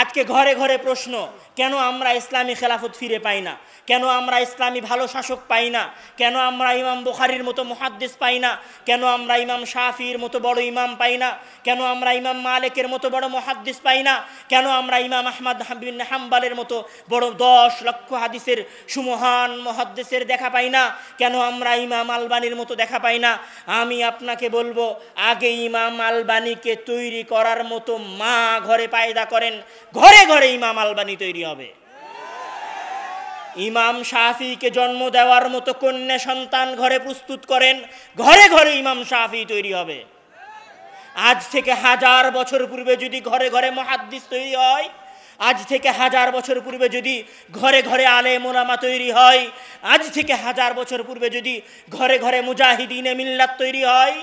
আজকে ঘরে ঘরে প্রশ্ন কেন আমরা ইসলামী খেলাফত ফিরে পাই না কেন আমরা ইসলামী ভালো শাসক পাই না কেন আমরা ইমাম বুখারির মতো মহাদ্দেশ পাই না কেন আমরা ইমাম শাফির মতো বড় ইমাম পাই না কেন আমরা ইমাম মালিকের মতো বড় মহাদ্দেশ পাই না কেন আমরা ইমাম আহমদ হাবিন হাম্বালের মতো বড় দশ লক্ষ হাদিসের সুমহান মহাদ্দেশের দেখা পাই না কেন আমরা ইমাম আলবানির মতো দেখা পাই না আমি আপনাকে বলবো আগে ইমাম আলবানিকে তৈরি করার মতো মা ঘরে পায়দা করেন ঘরে ঘরে ইমাম আলবানি তৈরি হবে ইমাম শাহফিকে জন্ম দেওয়ার মতো কন্যা সন্তান ঘরে প্রস্তুত করেন ঘরে ঘরে ইমাম শাহফি তৈরি হবে আজ থেকে হাজার বছর পূর্বে যদি ঘরে ঘরে মহাদ্দিস তৈরি হয় আজ থেকে হাজার বছর পূর্বে যদি ঘরে ঘরে আলে মোলামা তৈরি হয় আজ থেকে হাজার বছর পূর্বে যদি ঘরে ঘরে মুজাহিদিনে মিল্লাত তৈরি হয়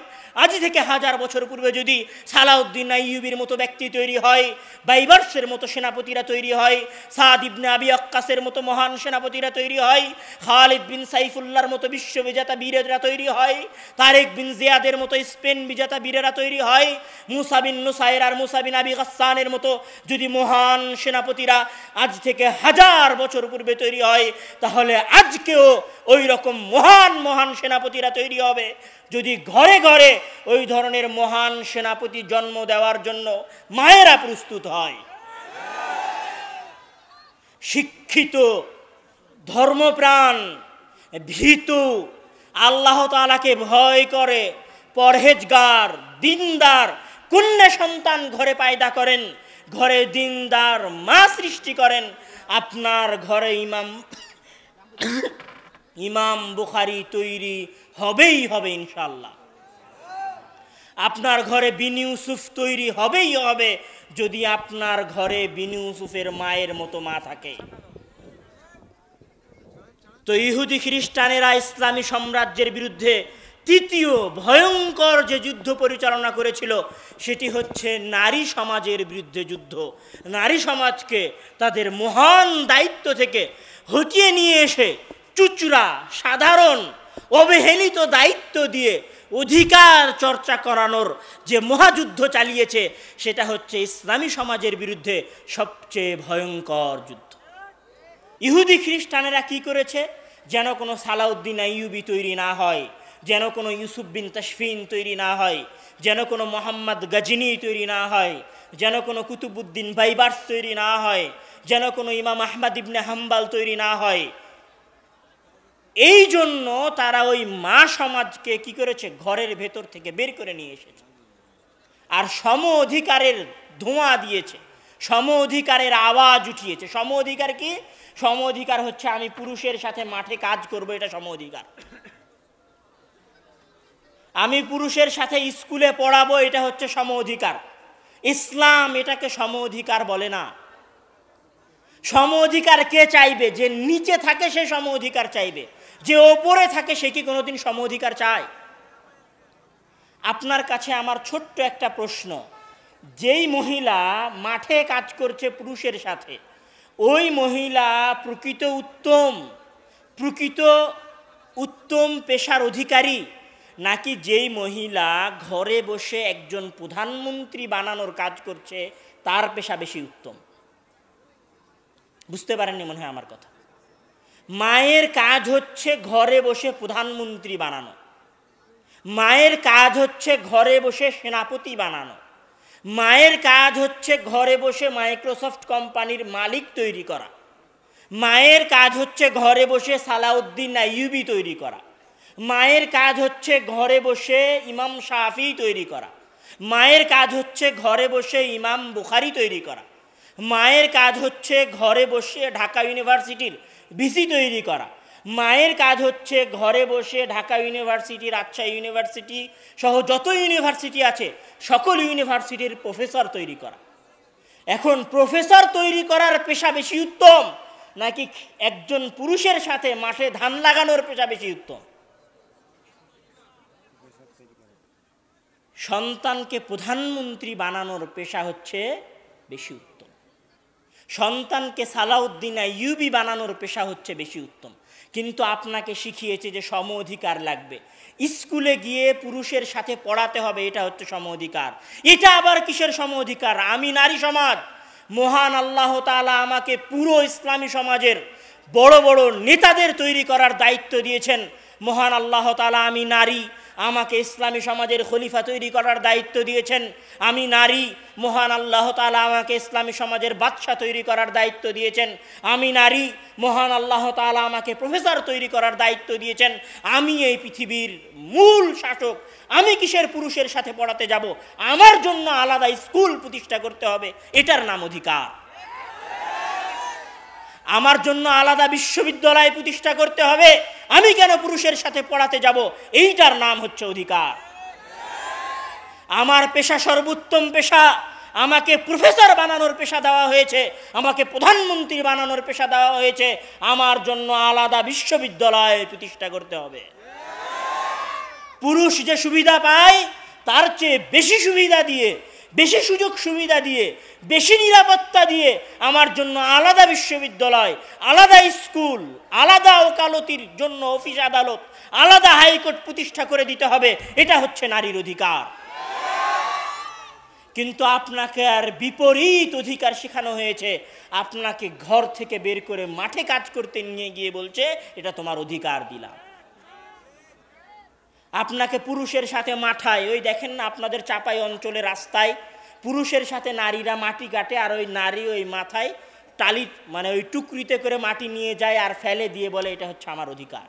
আজ থেকে হাজার বছর পূর্বে যদি সালাউদ্দিন আইয়ুবির মতো ব্যক্তি তৈরি হয় বাইবার্সের মতো সেনাপতিরা তৈরি হয় সাদ ইবনে আবি আক্কাসের মতো মহান সেনাপতিরা তৈরি হয় খালিদ বিন সাইফুল্লার মতো বিশ্ববিজেতা বীরেরা তৈরি হয় তারেক বিন জিয়াদের মতো স্পেন বিজেতা বীরেরা তৈরি হয় মুসাবিন নুসাইর আর মুসাবিন আবি গাসানের মতো যদি মহান সেনাপতিরা আজ থেকে হাজার বছর পূর্বে তৈরি হয় তাহলে আজকেও ওই রকম মহান মহান সেনাপতিরা তৈরি হবে যদি ঘরে ঘরে ওই ধরনের মহান সেনাপতি জন্ম দেওয়ার জন্য মায়েরা প্রস্তুত হয় শিক্ষিত ধর্মপ্রাণ ভীত আল্লাহ তালাকে ভয় করে পরহেজগার দিনদার কন্যা সন্তান ঘরে পায়দা করেন ঘরে দিনদার মা সৃষ্টি করেন আপনার ঘরে ইমাম ইমাম বুখারি তৈরি হবেই হবে ইনশাল্লাহ আপনার ঘরে বিন ইউসুফ তৈরি হবেই হবে যদি আপনার ঘরে বিন ইউসুফের মায়ের মতো মা থাকে তো ইহুদি খ্রিস্টানেরা ইসলামী সাম্রাজ্যের বিরুদ্ধে তৃতীয় ভয়ঙ্কর যে যুদ্ধ পরিচালনা করেছিল সেটি হচ্ছে নারী সমাজের বিরুদ্ধে যুদ্ধ নারী সমাজকে তাদের মহান দায়িত্ব থেকে হটিয়ে নিয়ে এসে চুচুরা সাধারণ অবহেলিত দায়িত্ব দিয়ে অধিকার চর্চা করানোর যে মহাযুদ্ধ চালিয়েছে সেটা হচ্ছে ইসলামী সমাজের বিরুদ্ধে সবচেয়ে ভয়ঙ্কর যুদ্ধ ইহুদি খ্রিস্টানেরা কি করেছে যেন কোনো সালাউদ্দিন আইউবি তৈরি না হয় যেন কোনো ইউসুফ বিন তাসফিন তৈরি না হয় যেন কোনো মোহাম্মদ গজনি তৈরি না হয় যেন কোনো কুতুবুদ্দিন বাইবার্স তৈরি না হয় যেন কোনো ইমাম আহমদ ইবনে হাম্বাল তৈরি না হয় এই জন্য তারা ওই মা সমাজকে কি করেছে ঘরের ভেতর থেকে বের করে নিয়ে এসেছে আর সম অধিকারের ধোঁয়া দিয়েছে সম অধিকারের আওয়াজ উঠিয়েছে সম অধিকার কি সম অধিকার হচ্ছে আমি পুরুষের সাথে মাঠে কাজ করব এটা সম অধিকার আমি পুরুষের সাথে স্কুলে পড়াবো এটা হচ্ছে সম অধিকার ইসলাম এটাকে সম অধিকার বলে না সম অধিকার কে চাইবে যে নিচে থাকে সে সম অধিকার চাইবে যে ওপরে থাকে সে কি কোনোদিন সম অধিকার চায় আপনার কাছে আমার ছোট্ট একটা প্রশ্ন যেই মহিলা মাঠে কাজ করছে পুরুষের সাথে ওই মহিলা প্রকৃত উত্তম প্রকৃত উত্তম পেশার অধিকারী নাকি যেই মহিলা ঘরে বসে একজন প্রধানমন্ত্রী বানানোর কাজ করছে তার পেশা বেশি উত্তম বুঝতে পারেননি মনে হয় আমার কথা মায়ের কাজ হচ্ছে ঘরে বসে প্রধানমন্ত্রী বানানো মায়ের কাজ হচ্ছে ঘরে বসে সেনাপতি বানানো মায়ের কাজ হচ্ছে ঘরে বসে মাইক্রোসফট কোম্পানির মালিক তৈরি করা মায়ের কাজ হচ্ছে ঘরে বসে সালাউদ্দিন আইউবি তৈরি করা মায়ের কাজ হচ্ছে ঘরে বসে ইমাম সাফি তৈরি করা মায়ের কাজ হচ্ছে ঘরে বসে ইমাম বুখারি তৈরি করা মায়ের কাজ হচ্ছে ঘরে বসে ঢাকা ইউনিভার্সিটির ভিসি তৈরি করা মায়ের কাজ হচ্ছে ঘরে বসে ঢাকা ইউনিভার্সিটি রাজশাহী ইউনিভার্সিটি সহ যত ইউনিভার্সিটি আছে সকল ইউনিভার্সিটির প্রফেসর তৈরি করা এখন প্রফেসর তৈরি করার পেশা বেশি উত্তম নাকি একজন পুরুষের সাথে মাসে ধান লাগানোর পেশা বেশি উত্তম সন্তানকে প্রধানমন্ত্রী বানানোর পেশা হচ্ছে বেশি উত্তম সন্তানকে সালাউদ্দিন ইউবি বানানোর পেশা হচ্ছে বেশি উত্তম কিন্তু আপনাকে শিখিয়েছে যে সম অধিকার লাগবে স্কুলে গিয়ে পুরুষের সাথে পড়াতে হবে এটা হচ্ছে সম অধিকার এটা আবার কিসের সম অধিকার আমি নারী সমাজ মহান আল্লাহ তালা আমাকে পুরো ইসলামী সমাজের বড় বড় নেতাদের তৈরি করার দায়িত্ব দিয়েছেন মহান আল্লাহ তালা আমি নারী আমাকে ইসলামী সমাজের খলিফা তৈরি করার দায়িত্ব দিয়েছেন আমি নারী মহান আল্লাহ তালা আমাকে ইসলামী সমাজের বাদশাহ তৈরি করার দায়িত্ব দিয়েছেন আমি নারী মহান আল্লাহ তালা আমাকে প্রফেসর তৈরি করার দায়িত্ব দিয়েছেন আমি এই পৃথিবীর মূল শাসক আমি কিসের পুরুষের সাথে পড়াতে যাব আমার জন্য আলাদা স্কুল প্রতিষ্ঠা করতে হবে এটার নাম অধিকার আমার জন্য আলাদা বিশ্ববিদ্যালয় প্রতিষ্ঠা করতে হবে আমি কেন পুরুষের সাথে পড়াতে যাব এইটার নাম হচ্ছে অধিকার আমার পেশা সর্বোত্তম পেশা আমাকে প্রফেসর বানানোর পেশা দেওয়া হয়েছে আমাকে প্রধানমন্ত্রী বানানোর পেশা দেওয়া হয়েছে আমার জন্য আলাদা বিশ্ববিদ্যালয় প্রতিষ্ঠা করতে হবে পুরুষ যে সুবিধা পায় তার চেয়ে বেশি সুবিধা দিয়ে বেশি সুযোগ সুবিধা দিয়ে বেশি নিরাপত্তা দিয়ে আমার জন্য আলাদা বিশ্ববিদ্যালয় আলাদা স্কুল আলাদা ওকালতির জন্য অফিস আদালত আলাদা হাইকোর্ট প্রতিষ্ঠা করে দিতে হবে এটা হচ্ছে নারীর অধিকার কিন্তু আপনাকে আর বিপরীত অধিকার শেখানো হয়েছে আপনাকে ঘর থেকে বের করে মাঠে কাজ করতে নিয়ে গিয়ে বলছে এটা তোমার অধিকার দিলাম আপনাকে পুরুষের সাথে মাঠায় ওই দেখেন না আপনাদের চাপাই অঞ্চলে রাস্তায় পুরুষের সাথে নারীরা মাটি কাটে আর ওই নারী ওই মাথায় টালি মানে ওই টুকরিতে করে মাটি নিয়ে যায় আর ফেলে দিয়ে বলে এটা হচ্ছে আমার অধিকার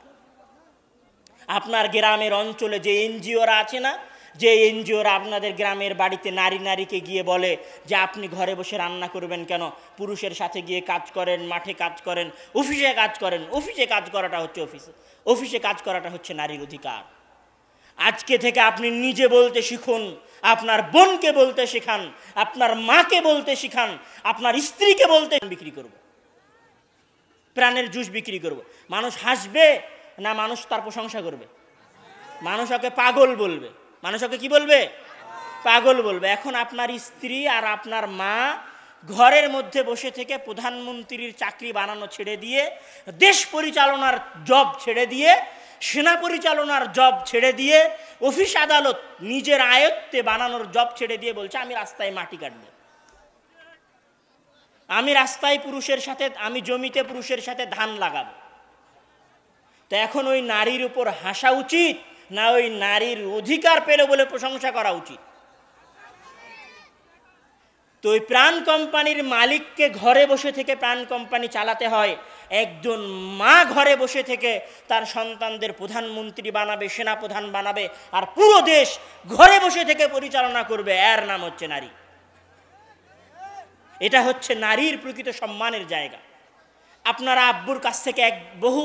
আপনার গ্রামের অঞ্চলে যে এনজিওরা আছে না যে এনজিওরা আপনাদের গ্রামের বাড়িতে নারী নারীকে গিয়ে বলে যে আপনি ঘরে বসে রান্না করবেন কেন পুরুষের সাথে গিয়ে কাজ করেন মাঠে কাজ করেন অফিসে কাজ করেন অফিসে কাজ করাটা হচ্ছে অফিসে অফিসে কাজ করাটা হচ্ছে নারীর অধিকার আজকে থেকে আপনি নিজে বলতে শিখুন আপনার বোনকে বলতে শিখান আপনার মাকে বলতে শিখান আপনার স্ত্রীকে বলতে বিক্রি করব। প্রাণের জুস বিক্রি করব। মানুষ হাসবে না মানুষ তার প্রশংসা করবে মানুষ ওকে পাগল বলবে মানুষ ওকে কি বলবে পাগল বলবে এখন আপনার স্ত্রী আর আপনার মা ঘরের মধ্যে বসে থেকে প্রধানমন্ত্রীর চাকরি বানানো ছেড়ে দিয়ে দেশ পরিচালনার জব ছেড়ে দিয়ে সেনা পরিচালনার জব ছেড়ে দিয়ে অফিস আদালত নিজের আয়ত্তে বানানোর জব ছেড়ে দিয়ে বলছে আমি রাস্তায় মাটি কাটব আমি রাস্তায় পুরুষের সাথে আমি জমিতে পুরুষের সাথে ধান লাগাব তো এখন ওই নারীর উপর হাসা উচিত না ওই নারীর অধিকার পেলে বলে প্রশংসা করা উচিত তো ওই প্রাণ কোম্পানির মালিককে ঘরে বসে থেকে প্রাণ কোম্পানি চালাতে হয় একজন মা ঘরে বসে থেকে তার সন্তানদের প্রধানমন্ত্রী বানাবে সেনাপ্রধান বানাবে আর পুরো দেশ ঘরে বসে থেকে পরিচালনা করবে এর নাম হচ্ছে নারী এটা হচ্ছে নারীর প্রকৃত সম্মানের জায়গা আপনারা আব্বুর কাছ থেকে এক বহু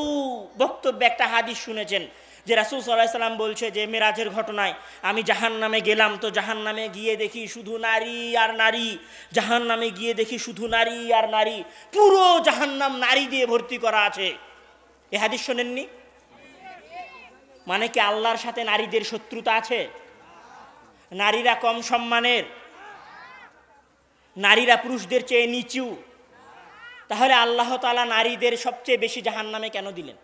বক্তব্য একটা হাদিস শুনেছেন যে রাসুল সাল্লাহ সাল্লাম বলছে যে মেরাজের ঘটনায় আমি জাহান নামে গেলাম তো জাহান নামে গিয়ে দেখি শুধু নারী আর নারী জাহান নামে গিয়ে দেখি শুধু নারী আর নারী পুরো জাহান্নাম নারী দিয়ে ভর্তি করা আছে এ হাদিস শোনেননি মানে কি আল্লাহর সাথে নারীদের শত্রুতা আছে নারীরা কম সম্মানের নারীরা পুরুষদের চেয়ে নিচু তাহলে আল্লাহ আল্লাহতালা নারীদের সবচেয়ে বেশি জাহান নামে কেন দিলেন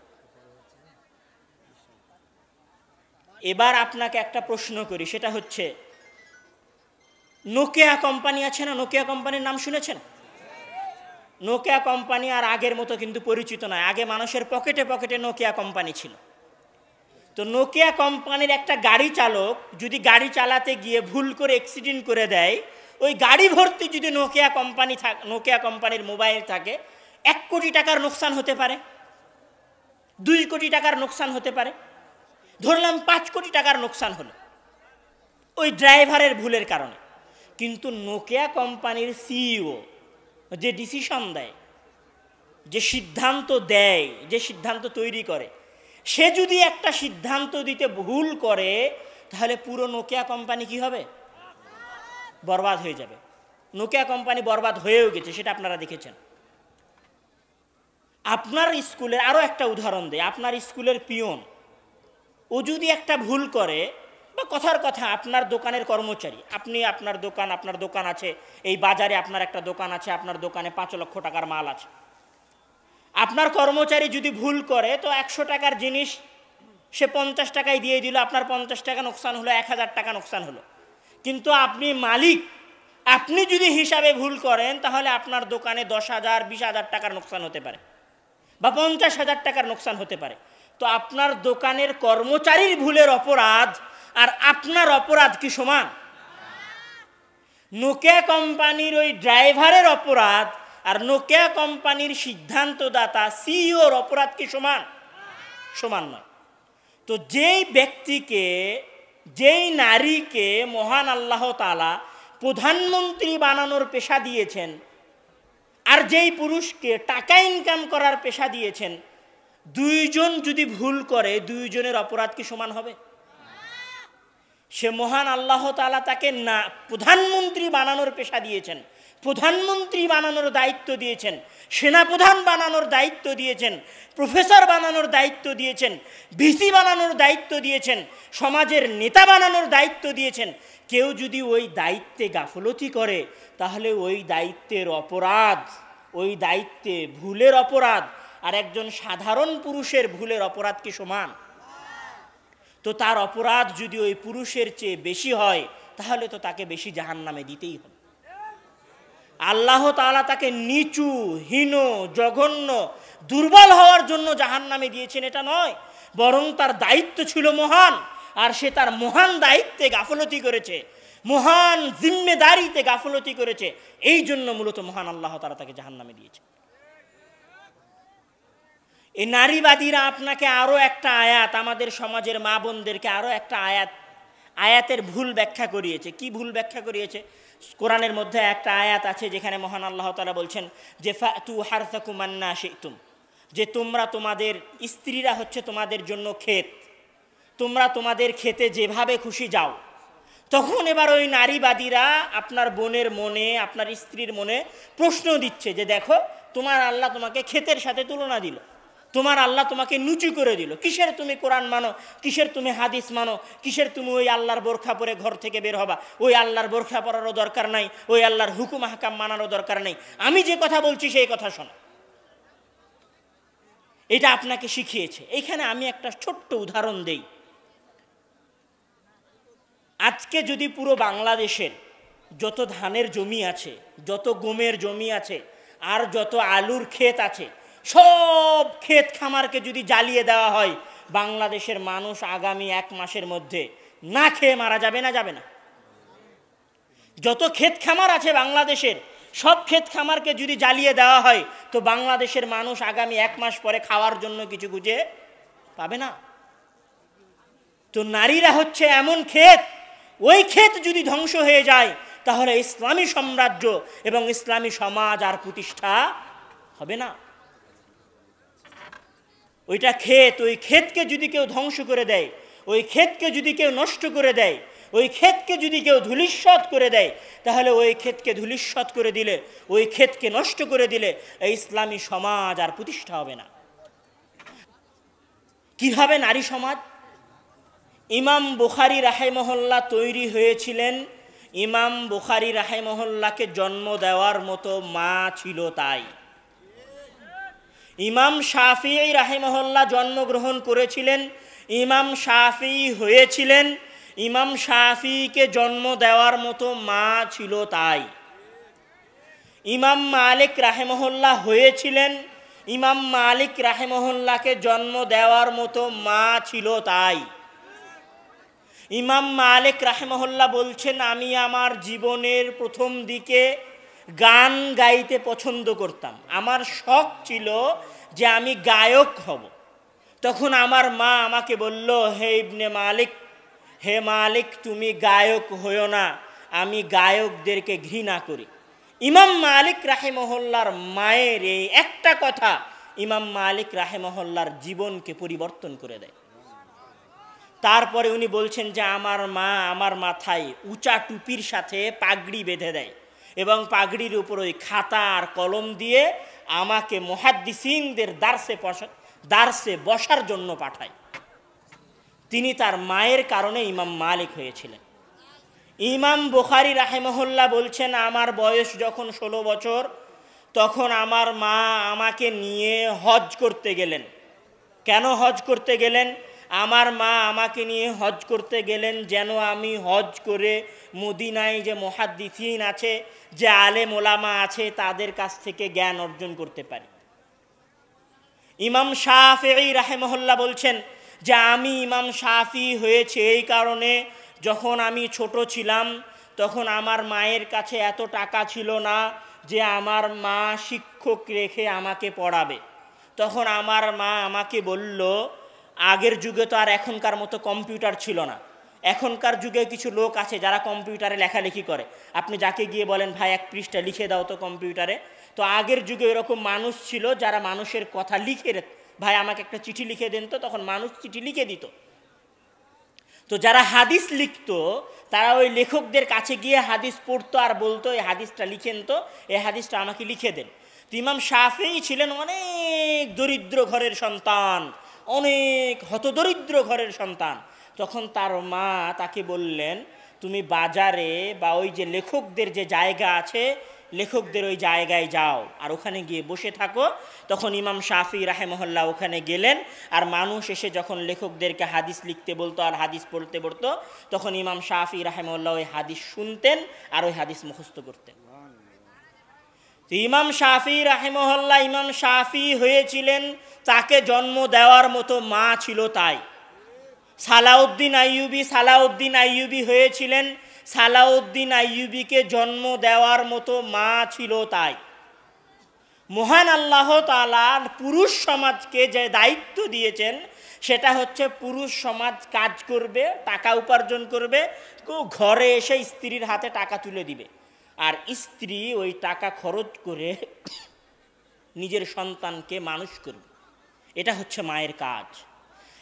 এবার আপনাকে একটা প্রশ্ন করি সেটা হচ্ছে নোকিয়া কোম্পানি আছে না নোকিয়া কোম্পানির নাম শুনেছেন নোকিয়া কোম্পানি আর আগের মতো কিন্তু পরিচিত নয় আগে মানুষের পকেটে পকেটে নোকিয়া কোম্পানি ছিল তো নোকিয়া কোম্পানির একটা গাড়ি চালক যদি গাড়ি চালাতে গিয়ে ভুল করে অ্যাক্সিডেন্ট করে দেয় ওই গাড়ি ভর্তি যদি নোকিয়া কোম্পানি থাক নোকিয়া কোম্পানির মোবাইল থাকে এক কোটি টাকার নোকসান হতে পারে দুই কোটি টাকার নোকসান হতে পারে ধরলাম পাঁচ কোটি টাকার নোকসান হলো ওই ড্রাইভারের ভুলের কারণে কিন্তু নোকিয়া কোম্পানির সিইও e যে ডিসিশন দেয় যে সিদ্ধান্ত দেয় যে সিদ্ধান্ত তৈরি করে সে যদি একটা সিদ্ধান্ত দিতে ভুল করে তাহলে পুরো নোকিয়া কোম্পানি কি হবে বরবাদ হয়ে যাবে নোকিয়া কোম্পানি বরবাদ হয়েও গেছে সেটা আপনারা দেখেছেন আপনার স্কুলের আরও একটা উদাহরণ দেয় আপনার স্কুলের পিয়ন ও যদি একটা ভুল করে বা কথার কথা আপনার দোকানের কর্মচারী আপনি আপনার দোকান আপনার দোকান আছে এই বাজারে আপনার একটা দোকান আছে আপনার দোকানে পাঁচ লক্ষ টাকার মাল আছে আপনার কর্মচারী যদি ভুল করে তো একশো টাকার জিনিস সে পঞ্চাশ টাকায় দিয়ে দিল আপনার পঞ্চাশ টাকা নোকসান হলো এক হাজার টাকা নোকসান হলো কিন্তু আপনি মালিক আপনি যদি হিসাবে ভুল করেন তাহলে আপনার দোকানে দশ হাজার বিশ হাজার টাকার নোকসান হতে পারে বা পঞ্চাশ হাজার টাকার নোকসান হতে পারে তো আপনার দোকানের কর্মচারীর ভুলের অপরাধ আর আপনার অপরাধ কি সমান নোকিয়া কোম্পানির ওই ড্রাইভারের অপরাধ আর নোকিয়া কোম্পানির সিদ্ধান্তদাতা সিইওর অপরাধ কি সমান সমান নয় তো যেই ব্যক্তিকে যেই নারীকে মহান আল্লাহ তালা প্রধানমন্ত্রী বানানোর পেশা দিয়েছেন আর যেই পুরুষকে টাকা ইনকাম করার পেশা দিয়েছেন দুইজন যদি ভুল করে দুইজনের অপরাধ কি সমান হবে সে মহান আল্লাহ তালা তাকে না প্রধানমন্ত্রী বানানোর পেশা দিয়েছেন প্রধানমন্ত্রী বানানোর দায়িত্ব দিয়েছেন সেনাপ্রধান বানানোর দায়িত্ব দিয়েছেন প্রফেসর বানানোর দায়িত্ব দিয়েছেন ভিসি বানানোর দায়িত্ব দিয়েছেন সমাজের নেতা বানানোর দায়িত্ব দিয়েছেন কেউ যদি ওই দায়িত্বে গাফলতি করে তাহলে ওই দায়িত্বের অপরাধ ওই দায়িত্বে ভুলের অপরাধ আর একজন সাধারণ পুরুষের ভুলের অপরাধ কি সমান তো তার অপরাধ যদি ওই পুরুষের চেয়ে বেশি হয় তাহলে তো তাকে বেশি জাহান নামে দিতেই হবে আল্লাহ তালা তাকে নিচু হীন জঘন্য দুর্বল হওয়ার জন্য জাহান নামে দিয়েছেন এটা নয় বরং তার দায়িত্ব ছিল মহান আর সে তার মহান দায়িত্বে গাফলতি করেছে মহান জিম্মেদারিতে গাফলতি করেছে এই জন্য মূলত মহান আল্লাহ তারা তাকে জাহান নামে দিয়েছে এই নারীবাদীরা আপনাকে আরও একটা আয়াত আমাদের সমাজের মা বোনদেরকে আরও একটা আয়াত আয়াতের ভুল ব্যাখ্যা করিয়েছে কি ভুল ব্যাখ্যা করিয়েছে কোরআনের মধ্যে একটা আয়াত আছে যেখানে মহান আল্লাহ তালা বলছেন যে ফা তু ফাতু হারসাকুমান্না তুম যে তোমরা তোমাদের স্ত্রীরা হচ্ছে তোমাদের জন্য ক্ষেত তোমরা তোমাদের খেতে যেভাবে খুশি যাও তখন এবার ওই নারীবাদীরা আপনার বোনের মনে আপনার স্ত্রীর মনে প্রশ্ন দিচ্ছে যে দেখো তোমার আল্লাহ তোমাকে ক্ষেতের সাথে তুলনা দিল তোমার আল্লাহ তোমাকে নুচু করে দিল কিসের তুমি কোরআন মানো কিসের তুমি হাদিস মানো কিসের তুমি ওই আল্লাহর বোরখা পরে ঘর থেকে বের হবা ওই আল্লাহর বোরখা পরারও দরকার নাই ওই আল্লাহর হুকুম হাকাম মানারও দরকার নাই আমি যে কথা বলছি সেই কথা শোনো এটা আপনাকে শিখিয়েছে এইখানে আমি একটা ছোট্ট উদাহরণ দেই আজকে যদি পুরো বাংলাদেশের যত ধানের জমি আছে যত গমের জমি আছে আর যত আলুর ক্ষেত আছে সব ক্ষেত খামারকে যদি জ্বালিয়ে দেওয়া হয় বাংলাদেশের মানুষ আগামী এক মাসের মধ্যে না খেয়ে মারা যাবে না যাবে না যত ক্ষেত খামার আছে বাংলাদেশের সব ক্ষেত খামারকে যদি জ্বালিয়ে দেওয়া হয় তো বাংলাদেশের মানুষ আগামী এক মাস পরে খাওয়ার জন্য কিছু গুজে পাবে না তো নারীরা হচ্ছে এমন ক্ষেত ওই ক্ষেত যদি ধ্বংস হয়ে যায় তাহলে ইসলামী সাম্রাজ্য এবং ইসলামী সমাজ আর প্রতিষ্ঠা হবে না ওইটা ক্ষেত ওই ক্ষেতকে যদি কেউ ধ্বংস করে দেয় ওই ক্ষেতকে যদি কেউ নষ্ট করে দেয় ওই ক্ষেতকে যদি কেউ ধুলিস্বৎ করে দেয় তাহলে ওই ক্ষেতকে ধুলিস্বৎ করে দিলে ওই ক্ষেতকে নষ্ট করে দিলে এই ইসলামী সমাজ আর প্রতিষ্ঠা হবে না কিভাবে নারী সমাজ ইমাম বুখারি মহল্লা তৈরি হয়েছিলেন ইমাম বুখারি মহল্লাকে জন্ম দেওয়ার মতো মা ছিল তাই ইমাম শাফি রাহেমহল্লা জন্মগ্রহণ করেছিলেন ইমাম শাফি হয়েছিলেন ইমাম শাফিকে জন্ম দেওয়ার মতো মা ছিল তাই ইমাম মালিক রাহেমহল্লা হয়েছিলেন ইমাম মালিক রাহেমহল্লাকে জন্ম দেওয়ার মতো মা ছিল তাই ইমাম মালিক রাহেমহল্লা বলছেন আমি আমার জীবনের প্রথম দিকে গান গাইতে পছন্দ করতাম আমার শখ ছিল যে আমি গায়ক হব তখন আমার মা আমাকে বলল হে ইবনে মালিক হে মালিক তুমি গায়ক হইও না আমি গায়কদেরকে ঘৃণা করি ইমাম মালিক রাহেমহল্লার মায়ের এই একটা কথা ইমাম মালিক রাহেমহল্লার জীবনকে পরিবর্তন করে দেয় তারপরে উনি বলছেন যে আমার মা আমার মাথায় উঁচা টুপির সাথে পাগড়ি বেঁধে দেয় এবং পাগড়ির উপর ওই খাতা আর কলম দিয়ে আমাকে মহাদ্দিসিনদের দার্সে দার্সে বসার জন্য পাঠায় তিনি তার মায়ের কারণে ইমাম মালিক হয়েছিলেন ইমাম বোখারি রাহেমহল্লা বলছেন আমার বয়স যখন ষোলো বছর তখন আমার মা আমাকে নিয়ে হজ করতে গেলেন কেন হজ করতে গেলেন আমার মা আমাকে নিয়ে হজ করতে গেলেন যেন আমি হজ করে মদিনায় যে মহাদ্দিসিন আছে যে আলে মোলামা আছে তাদের কাছ থেকে জ্ঞান অর্জন করতে পারি ইমাম রাহে রাহেমহল্লা বলছেন যে আমি ইমাম শাফি হয়েছে এই কারণে যখন আমি ছোট ছিলাম তখন আমার মায়ের কাছে এত টাকা ছিল না যে আমার মা শিক্ষক রেখে আমাকে পড়াবে তখন আমার মা আমাকে বলল আগের যুগে তো আর এখনকার মতো কম্পিউটার ছিল না এখনকার যুগে কিছু লোক আছে যারা কম্পিউটারে লেখালেখি করে আপনি যাকে গিয়ে বলেন ভাই এক পৃষ্ঠা লিখে দাও তো কম্পিউটারে তো আগের যুগে এরকম মানুষ ছিল যারা মানুষের কথা লিখে ভাই আমাকে একটা চিঠি লিখে দেন তো তখন মানুষ চিঠি লিখে দিত তো যারা হাদিস লিখত তারা ওই লেখকদের কাছে গিয়ে হাদিস পড়তো আর বলতো এই হাদিসটা লিখেন তো এই হাদিসটা আমাকে লিখে দেন তো ইমাম শাফেই ছিলেন অনেক দরিদ্র ঘরের সন্তান অনেক হতদরিদ্র ঘরের সন্তান তখন তার মা তাকে বললেন তুমি বাজারে বা ওই যে লেখকদের যে জায়গা আছে লেখকদের ওই জায়গায় যাও আর ওখানে গিয়ে বসে থাকো তখন ইমাম শাফি রাহেমহল্লা ওখানে গেলেন আর মানুষ এসে যখন লেখকদেরকে হাদিস লিখতে বলতো আর হাদিস পড়তে পড়তো তখন ইমাম শাফি রাহেমহল্লা ওই হাদিস শুনতেন আর ওই হাদিস মুখস্থ করতেন তো ইমাম শাফি রাহেমহল্লা ইমাম শাফি হয়েছিলেন তাকে জন্ম দেওয়ার মতো মা ছিল তাই সালাউদ্দিন আইয়ুবি সালাউদ্দিন আইয়ুবি হয়েছিলেন সালাউদ্দিন আইয়ুবিকে জন্ম দেওয়ার মতো মা ছিল তাই মহান আল্লাহ তালার পুরুষ সমাজকে যে দায়িত্ব দিয়েছেন সেটা হচ্ছে পুরুষ সমাজ কাজ করবে টাকা উপার্জন করবে ঘরে এসে স্ত্রীর হাতে টাকা তুলে দিবে আর স্ত্রী ওই টাকা খরচ করে নিজের সন্তানকে মানুষ করবে এটা হচ্ছে মায়ের কাজ